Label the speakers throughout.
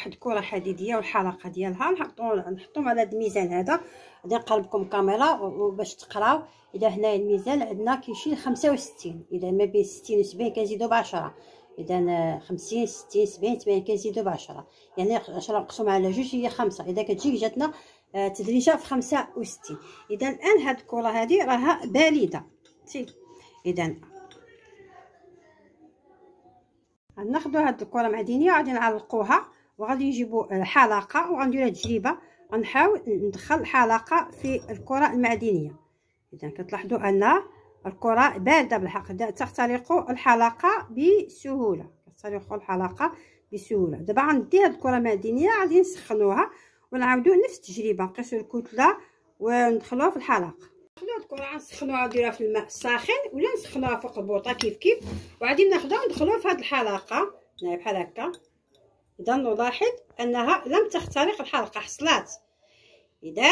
Speaker 1: واحد كره حديديه والحلقه ديالها نحطو نحطوهم على هاد الميزان هذا غادي نقلبكم الكاميرا باش تقراو اذا هنا الميزان عندنا كيشيل 65 اذا ما بين 60 و 70 كنزيدو ب 10 اذا 50 60 70 80 كنزيدو ب 10 يعني 10 مقسوم على جوج هي 5 اذا كتجي جاتنا آه، تدريجه في 65 اذا الان هاد الكره هذه راها بليده تي اذا ناخذ هاد الكره معدنيه غادي نعلقوها وغادي نجيبو حلقه وغندير هاد التجربه غنحاول ندخل حلقه في الكره المعدنيه اذا كتلاحظوا ان الكره بارده بالحق تختلق الحلقه بسهوله تختلق الحلقه بسهوله دابا غندي هاد الكره المعدنيه غادي نسخنوها ونعاودوا نفس التجربه نقيسوا الكتله وندخلوها في الحلقه ناخذوا الكره غنسخنوها نديروها في الماء الساخن ولا نسخنوها فوق البوطه كيف كيف وغادي ناخذها وندخلوها في هاد الحلقه بحال هكا إذا نلاحظ أنها لم تخترق الحلقة حصلات إذا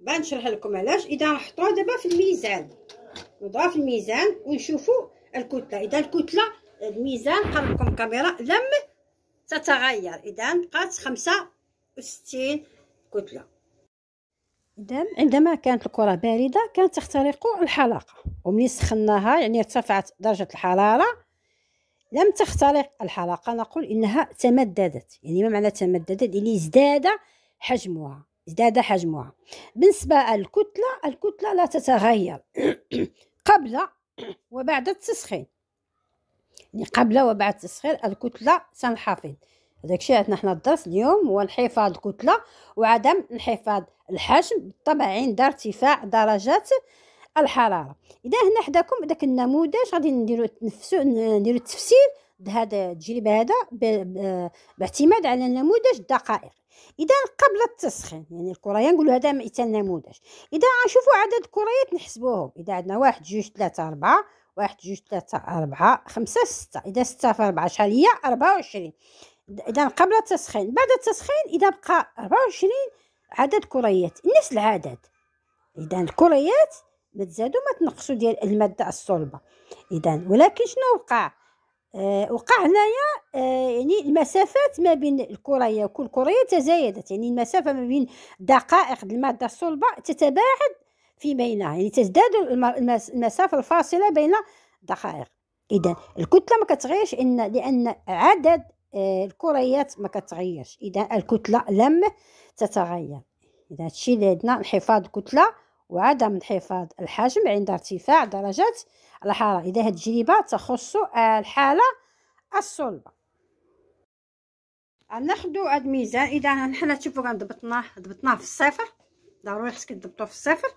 Speaker 1: بنشرح لكم علاش إذا نحطوها دابا في الميزان نوضعها في الميزان ونشوفوا الكتلة إذا الكتلة الميزان قربكم الكاميرا لم تتغير إذا بقات خمسة وستين كتلة إذا عندما كانت الكرة باردة كانت تخترق الحلقة وملي سخناها يعني ارتفعت درجة الحرارة لم تخترق الحلقة نقول إنها تمددت يعني ما معنى تمددت يعني ازداد حجمها ازداد حجمها بالنسبة الكتلة الكتلة لا تتغير قبل وبعد التسخين يعني قبل وبعد التسخين الكتلة تنحفظ هذاك الشيء عندنا حنا الدرس اليوم هو انحفاظ الكتلة وعدم انحفاظ الحجم بالطبع عند ارتفاع درجات الحراره اذا هنا حداكم داك النموذج غادي نديرو نفسو نديرو التفسير بهذا التجريب هذا باعتماد على نموذج الدقائق اذا قبل التسخين يعني الكريان نقولوا هذا مثال نموذج اذا غنشوفوا عدد الكريات نحسبوهم اذا عندنا واحد جوج ثلاثة أربعة واحد جوج ثلاثة أربعة خمسة ستة اذا ستة في أربعة شحال هي أربعة وعشرين اذا قبل التسخين بعد التسخين اذا بقى أربعة وعشرين عدد كريات نفس العدد اذا الكريات ما تزادوا ما تنقصوا ديال الماده الصلبه اذا ولكن شنو وقع آه وقع هنايا آه يعني المسافات ما بين الكريه وكل كريه تزايدت يعني المسافه ما بين دقائق الماده الصلبه تتباعد في بينها يعني تزداد المسافه الفاصله بين دقائق اذا الكتله ما كتغيرش ان لان عدد آه، الكريات ما كتغيرش اذا الكتله لم تتغير اذا هادشي اللي عندنا انحفاض الكتله وعدم انخفاض الحجم عند ارتفاع درجة الحرارة إذا هذه التجربة تخص الحالة الصلبة ناخدو هاد الميزان إذا حنا تشوفو كنضبطناه ضبطناه في الصفر ضروري خصك تضبطوه في الصفر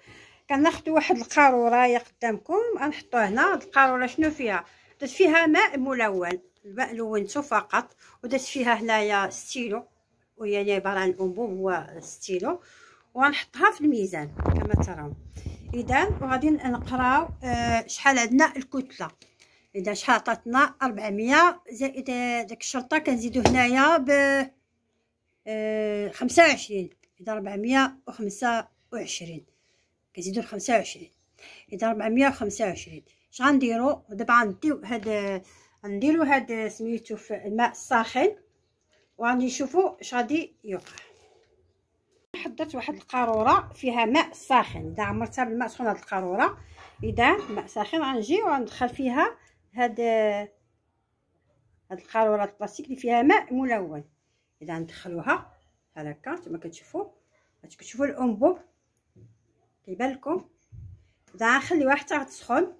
Speaker 1: كناخدو واحد القارورة يا قدامكم غنحطوها هنا القارورة شنو فيها درت فيها ماء ملون الماء لونته فقط ودرت فيها هنايا ستيلو وهي عبارة عن أنبوب هو ستيلو وغنحطها في الميزان كما ترون اذا وغادي نقراو آه شحال عندنا الكتله اذا شحال عطاتنا 400 زائد داك الشرطه كنزيدو هنايا ب آه 25 اذا 425 كنزيدو 25 اذا 425 اش غنديرو دابا غنديو هاد غنديرو هاد سميتو في الماء الساخن وغادي نشوفو اش غادي يوقع درت واحد القاروره فيها ماء ساخن دا عمرتها بالماء سخون هاد القاروره اذا ماء ساخن غنجي وغندخل فيها هاد هاد القاروره البلاستيك اللي فيها ماء ملون اذا ندخلوها بحال هكا كما كتشوفوا كتشوفوا الانبوب كيبان لكم اذا غنخليوها حتى تسخن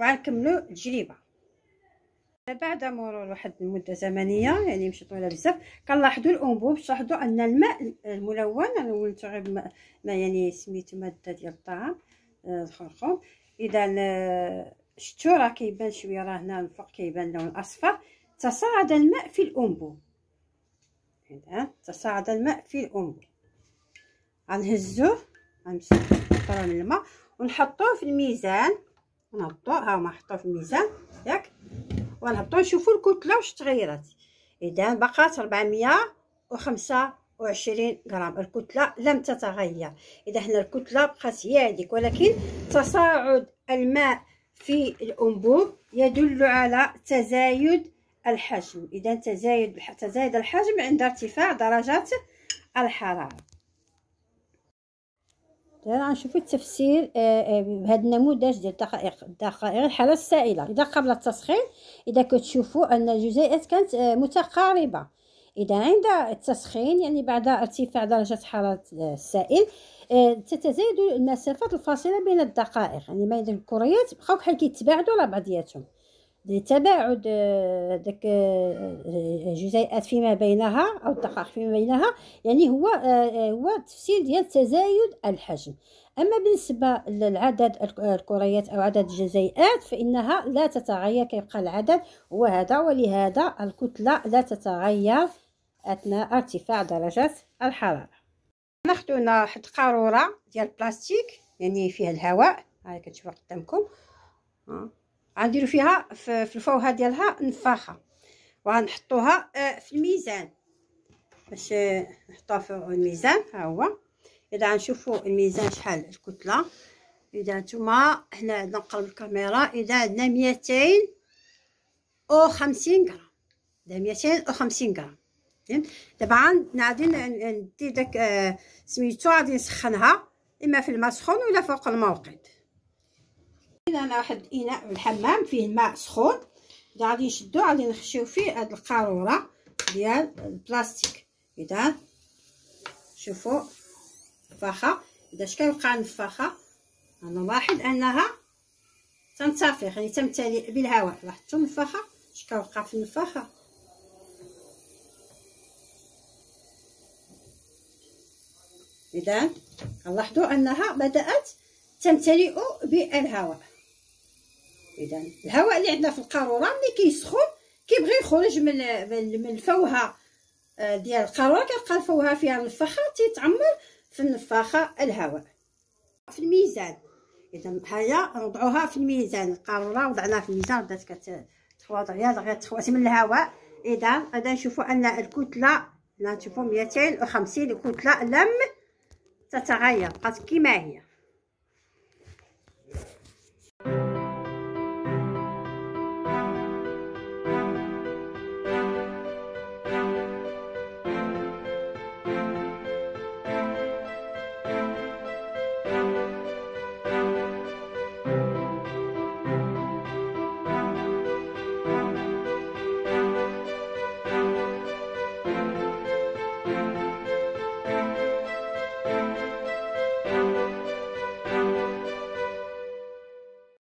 Speaker 1: وغنكملوا التجربه بعد مرور واحد المده زمنيه يعني مشيت طويله بزاف كنلاحظوا الانبوب تلاحظوا ان الماء الملون انا ولت غير ما يعني سميت ماده ديال الطعام آه، الخرخوم اذا آه، شتو راه كيبان شويه راه هنا الفوق كيبان لون اصفر تصاعد الماء في الانبوب هنا تصاعد الماء في الانبوب غنهزوه غنمشي من الماء ونحطوه في الميزان نحطوه ها هو حطوه في الميزان ياك ونهبطو نشوفو الكتله واش تغيرت اذا بقات عشرين غرام الكتله لم تتغير اذا هنا الكتله بقات هي هاديك ولكن تصاعد الماء في الانبوب يدل على تزايد الحجم اذا تزايد تزايد الحجم عند ارتفاع درجات الحراره يعني غنشوفو التفسير آه، آه، بهاد النموذج ديال الدقائق الدقائق الحالة السائلة إذا قبل التسخين إذا كتشوفو أن الجزيئات كانت آه، متقاربة إذا عند التسخين يعني بعد ارتفاع درجة حرارة السائل تتزايد المسافات الفاصلة بين الدقائق يعني بين الكريات بقاو بحال كيتباعدو على بعضياتهم لتباعد آه، داك الجزيئات آه، آه، فيما بينها او الدقائق فيما بينها يعني هو هو تفسير ديال تزايد الحجم اما بالنسبه للعدد الكريات او عدد الجزيئات فانها لا تتغير كيبقى العدد هو هذا ولهذا الكتله لا تتغير اثناء ارتفاع درجه الحراره ناخذ هنا واحد قاروره ديال البلاستيك يعني فيها الهواء هاي كتشوفوا قدامكم غنديرو فيها في الفوهه ديالها نفاخه وغنحطوها آه، في الميزان باش آه، نحطوها في الميزان ها هو اذا غنشوفوا الميزان شحال الكتله اذا نتوما هنا عندنا نقلب الكاميرا اذا عندنا ميتين او خمسين غرام ده ميتين او خمسين غرام دابا غادي ندي داك آه، سميتو غادي نسخنها اما في الماء سخون ولا فوق الموقد إذا أنا واحد الإناء الحمام فيه الماء سخون غادي نشدو غادي نخشيو فيه هاد القارورة ديال البلاستيك إذا شوفوا فخة إذا شكنبقى انا غنلاحظ أنها تنتفخ يعني تمتلئ بالهواء لاحظتو النفخة شكنبقى في النفخة إذا لاحظوا أنها بدأت تمتلئ بالهواء اذا الهواء اللي عندنا في القاروره ملي كيسخن كيبغي يخرج من من الفوهه آه، ديال القاروره كتلقى الفوهه فيها النفخه تيتعمر في النفاخه الهواء في الميزان اذا هيا نوضعوها في الميزان القاروره وضعناها في الميزان بدات كتخوض عليها غير تخوات من الهواء اذا غادا نشوفوا ان الكتله تشوفوا 250 الكتله لم تتغير بقات كما هي